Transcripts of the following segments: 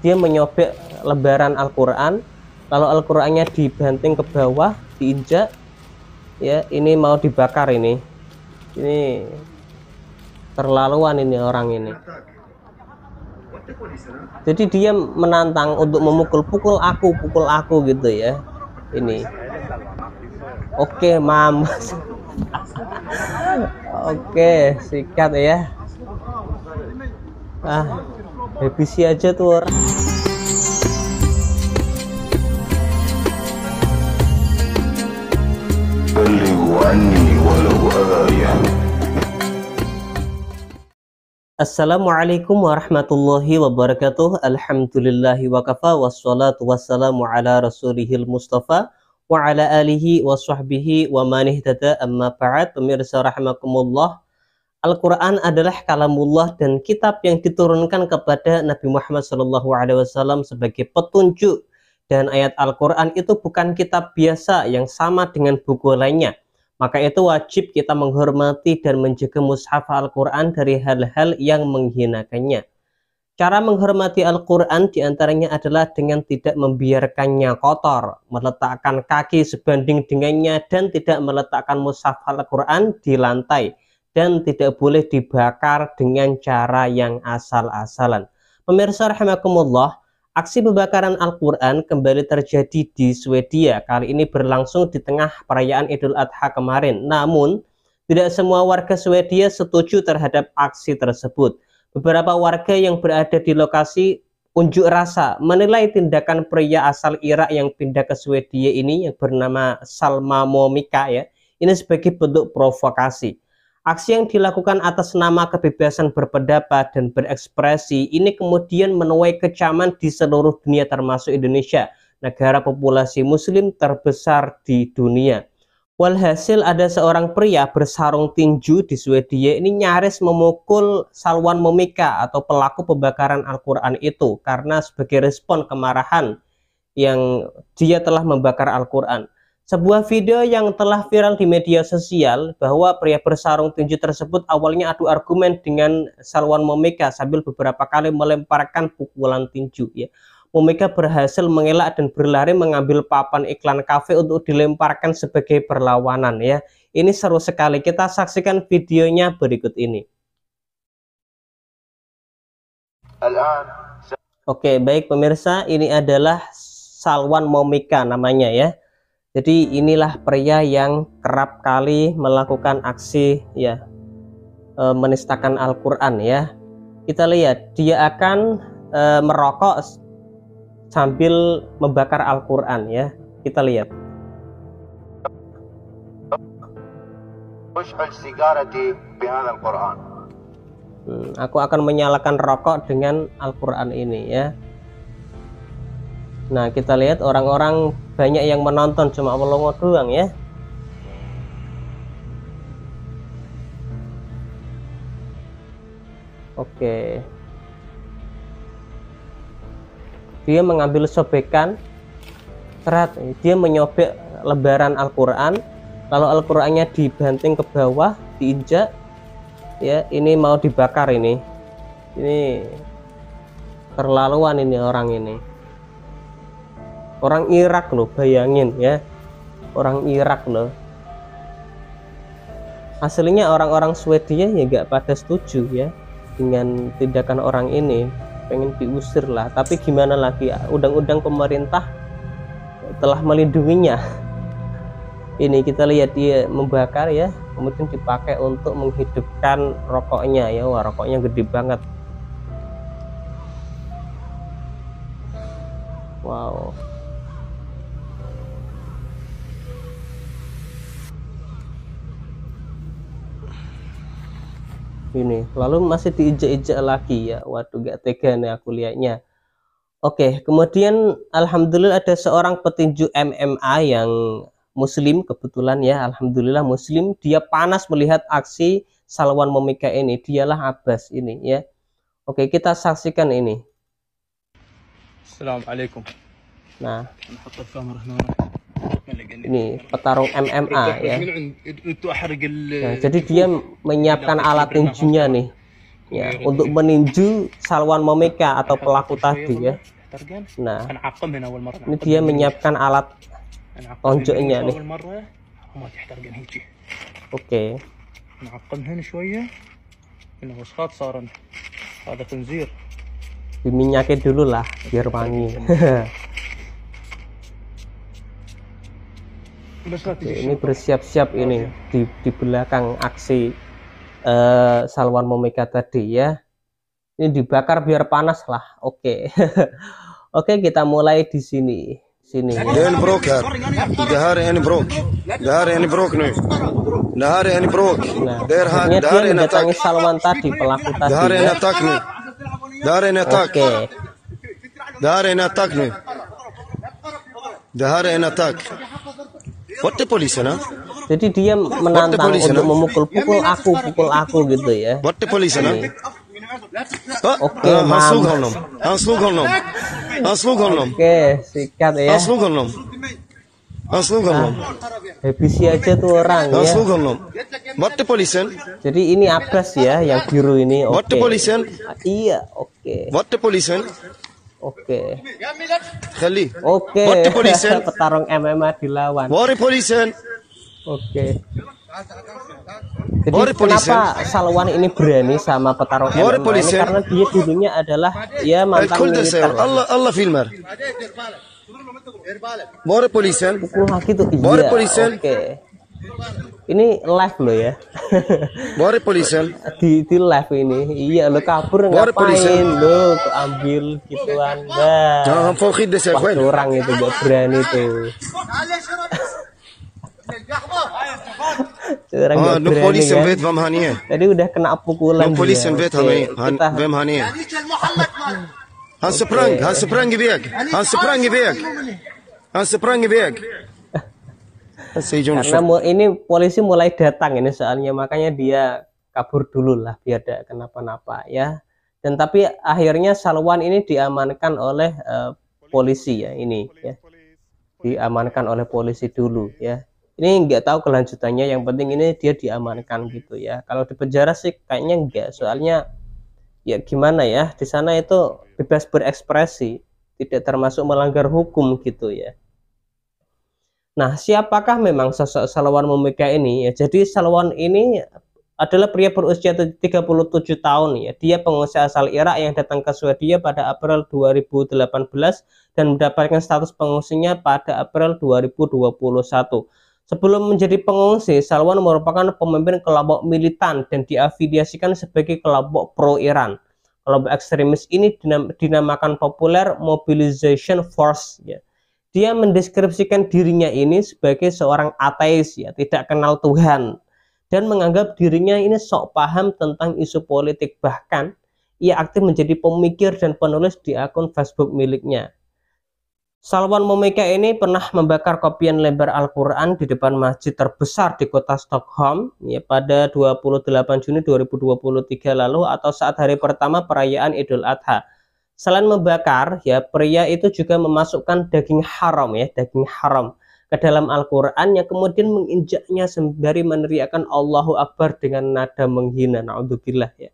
dia menyobek lembaran Al-Qur'an lalu Al-Qur'annya dibanting ke bawah diinjak ya ini mau dibakar ini ini terlaluan ini orang ini jadi dia menantang untuk memukul pukul aku pukul aku gitu ya ini oke okay, mam oke okay, sikat ya ah revisi aja tuh orang Assalamualaikum warahmatullahi wabarakatuh Alhamdulillahi wakafa Wassalatu wassalamu ala rasulihil mustafa Wa ala alihi wa sahbihi wa manih amma fa'ad Pemirsa rahmakumullah Al-Quran adalah kalamullah dan kitab yang diturunkan kepada Nabi Muhammad SAW sebagai petunjuk. Dan ayat Al-Quran itu bukan kitab biasa yang sama dengan buku lainnya. Maka itu wajib kita menghormati dan menjaga mushaf Al-Quran dari hal-hal yang menghinakannya. Cara menghormati Al-Quran diantaranya adalah dengan tidak membiarkannya kotor, meletakkan kaki sebanding dengannya, dan tidak meletakkan mushaf Al-Quran di lantai dan tidak boleh dibakar dengan cara yang asal-asalan. Pemirsa rahimakumullah, aksi pembakaran Al-Qur'an kembali terjadi di Swedia. Kali ini berlangsung di tengah perayaan Idul Adha kemarin. Namun, tidak semua warga Swedia setuju terhadap aksi tersebut. Beberapa warga yang berada di lokasi unjuk rasa menilai tindakan pria asal Irak yang pindah ke Swedia ini yang bernama Salma Momika ya. Ini sebagai bentuk provokasi. Aksi yang dilakukan atas nama kebebasan berpendapat dan berekspresi ini kemudian menuai kecaman di seluruh dunia termasuk Indonesia, negara populasi muslim terbesar di dunia. Walhasil ada seorang pria bersarung tinju di Swedia ini nyaris memukul Salwan Momika atau pelaku pembakaran Al-Quran itu karena sebagai respon kemarahan yang dia telah membakar Al-Quran. Sebuah video yang telah viral di media sosial bahwa pria bersarung tinju tersebut awalnya adu argumen dengan Salwan Momeka sambil beberapa kali melemparkan pukulan tinju. Ya. Momeka berhasil mengelak dan berlari mengambil papan iklan kafe untuk dilemparkan sebagai perlawanan. Ya, ini seru sekali. Kita saksikan videonya berikut ini. Oke, baik pemirsa, ini adalah Salwan Momika namanya ya. Jadi inilah pria yang kerap kali melakukan aksi ya e, menistakan Al-Qur'an ya. Kita lihat dia akan e, merokok sambil membakar Al-Qur'an ya. Kita lihat. Hmm, aku akan menyalakan rokok dengan Al-Qur'an ini ya. Nah, kita lihat orang-orang banyak yang menonton cuma melongo doang ya oke dia mengambil sobekan serat dia menyobek lembaran Al-Quran lalu Al-Qurannya dibanting ke bawah diinjak ya ini mau dibakar ini ini terlaluan ini orang ini orang Irak loh bayangin ya orang Irak loh aslinya orang-orang Swedia ya gak pada setuju ya dengan tindakan orang ini pengen diusir lah tapi gimana lagi undang-undang pemerintah telah melindunginya ini kita lihat dia membakar ya kemudian dipakai untuk menghidupkan rokoknya ya wah rokoknya gede banget wow ini lalu masih diinjak-injak lagi ya waduh gak tega nih aku liatnya. oke kemudian alhamdulillah ada seorang petinju MMA yang muslim kebetulan ya alhamdulillah muslim dia panas melihat aksi Salwan Momika ini dialah Abbas ini ya oke kita saksikan ini Assalamualaikum nah ini petarung MMA ya. Nah, jadi dia menyiapkan alat tinjunya nih ya iya, untuk meninju Salwan Momeka atau iya, pelaku tadi ya. Nah, kan ini dia menyiapkan alat tonjoknya kan nih. Oke. Nah, ya? Diminyakin dulu lah biar wangi. ini bersiap-siap ini di, di belakang aksi uh, Salwan Momika tadi ya ini dibakar biar panas lah oke okay. oke okay, kita mulai di sini sini ini brok dahar ini brok dahar ini brok nih dahar ini brok nah, dia mendatangi Salwan tadi pelaku tadi dahar ya. ini attack nih dahar ini attack oke dahar ini attack nih dahar ini attack Bote the Jadi dia menantang police, untuk memukul, pukul aku, pukul aku gitu ya. Bote the police, Oke, langsung oh, oh, golnom. Langsung golnom. Langsung golnom. Oke, sikat ya. Langsung golnom. Langsung golnom. Ah, habisi aja tuh orang ya. Langsung golnom. Bote the Jadi ini abas ya yang biru ini. Bote the Iya, oke. Bote the Oke. Kali. Oke. Petarung MMA dilawan. Wari polisen. Oke. Jadi Bore kenapa Salwan ini berani sama petarung MMA ini karena dia dulunya adalah ya mantan militer. Allah Allah filmar. Bore polisen. Pukul hak itu. Bore iya, polisen. Oke. Okay ini live lo ya Bore polisi di, di live ini iya lo kabur Bore ngapain lo ambil gituan nah jangan fokus deh sih orang itu buat berani tuh orang oh, ah, no polisi kan? vet vam hanie. Ya. tadi udah kena pukulan no police vet okay. hani vam hani ya. hai han sprang han sprang iväg han han karena ini polisi mulai datang ini soalnya makanya dia kabur dulu lah biar tidak kenapa-napa ya. Dan tapi akhirnya Salwan ini diamankan oleh uh, polisi ya ini ya. Diamankan oleh polisi dulu ya. Ini nggak tahu kelanjutannya. Yang penting ini dia diamankan gitu ya. Kalau di penjara sih kayaknya nggak. Soalnya ya gimana ya di sana itu bebas berekspresi, tidak termasuk melanggar hukum gitu ya Nah, siapakah memang sosok Salwan Mumika ini? Ya, jadi Salwan ini adalah pria berusia 37 tahun ya. Dia pengusaha asal Irak yang datang ke Swedia pada April 2018 dan mendapatkan status pengungsinya pada April 2021. Sebelum menjadi pengungsi, Salwan merupakan pemimpin kelompok militan dan diafiliasikan sebagai kelompok pro-Iran. Kelompok ekstremis ini dinamakan populer Mobilization Force ya dia mendeskripsikan dirinya ini sebagai seorang ateis ya, tidak kenal Tuhan dan menganggap dirinya ini sok paham tentang isu politik bahkan ia aktif menjadi pemikir dan penulis di akun Facebook miliknya. Salwan Momeka ini pernah membakar kopian lembar Al-Quran di depan masjid terbesar di kota Stockholm ya, pada 28 Juni 2023 lalu atau saat hari pertama perayaan Idul Adha. Selain membakar, ya pria itu juga memasukkan daging haram ya, daging haram ke dalam Al-Qur'an yang kemudian menginjaknya sembari meneriakkan Allahu Akbar dengan nada menghina. Naudzubillah, ya.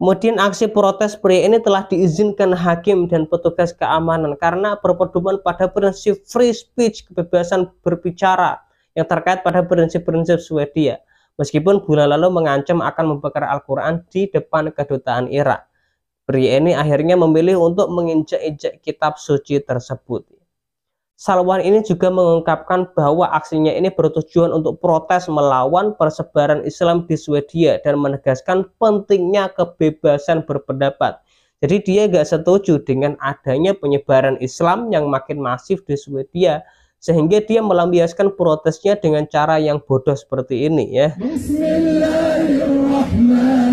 Kemudian aksi protes pria ini telah diizinkan hakim dan petugas keamanan karena berpedoman pada prinsip free speech, kebebasan berbicara yang terkait pada prinsip-prinsip Swedia. Meskipun bulan lalu mengancam akan membakar Al-Quran di depan kedutaan Irak. Pria ini akhirnya memilih untuk menginjak-injak kitab suci tersebut. Salwan ini juga mengungkapkan bahwa aksinya ini bertujuan untuk protes melawan persebaran Islam di Swedia dan menegaskan pentingnya kebebasan berpendapat. Jadi dia nggak setuju dengan adanya penyebaran Islam yang makin masif di Swedia sehingga dia melampiaskan protesnya dengan cara yang bodoh seperti ini ya. Bismillahirrahmanirrahim.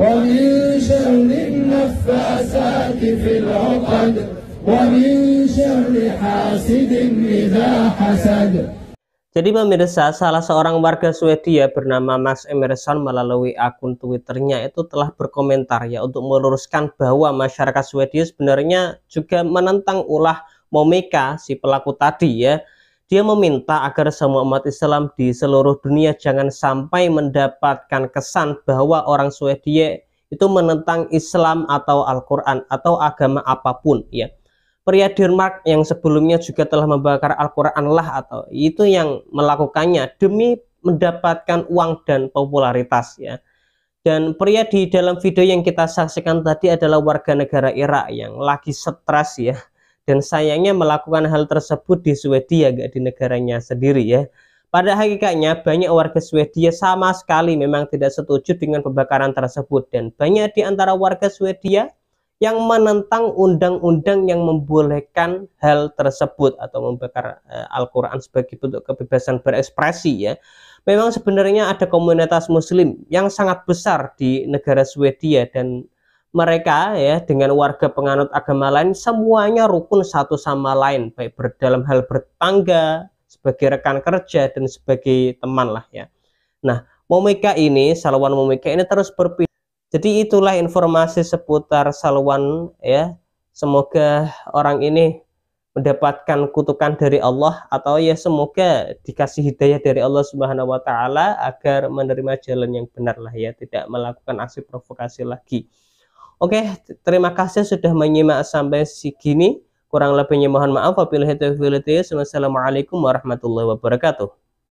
ومن شر النفاسات في العقد ومن شر حاسد إذا حسد Jadi pemirsa, salah seorang warga Swedia bernama Max Emerson melalui akun Twitternya itu telah berkomentar ya untuk meluruskan bahwa masyarakat Swedia sebenarnya juga menentang ulah Momeka si pelaku tadi ya. Dia meminta agar semua umat Islam di seluruh dunia jangan sampai mendapatkan kesan bahwa orang Swedia itu menentang Islam atau Al-Quran atau agama apapun ya. Pria Denmark yang sebelumnya juga telah membakar Al-Quran lah atau itu yang melakukannya demi mendapatkan uang dan popularitas ya. Dan pria di dalam video yang kita saksikan tadi adalah warga negara Irak yang lagi stres ya dan sayangnya melakukan hal tersebut di Swedia, gak di negaranya sendiri ya. Pada hakikatnya, banyak warga Swedia sama sekali memang tidak setuju dengan pembakaran tersebut. Dan banyak di antara warga Swedia yang menentang undang-undang yang membolehkan hal tersebut atau membakar eh, Al-Quran sebagai bentuk kebebasan berekspresi ya. Memang sebenarnya ada komunitas muslim yang sangat besar di negara Swedia dan mereka ya dengan warga penganut agama lain semuanya rukun satu sama lain baik berdalam dalam hal bertangga sebagai rekan kerja dan sebagai teman lah ya nah momika ini salwan momika ini terus berpindah jadi itulah informasi seputar salwan ya semoga orang ini mendapatkan kutukan dari Allah atau ya semoga dikasih hidayah dari Allah Subhanahu wa taala agar menerima jalan yang benar lah ya tidak melakukan aksi provokasi lagi Oke, terima kasih sudah menyimak sampai segini. Kurang lebihnya mohon maaf. Wassalamualaikum warahmatullahi wabarakatuh.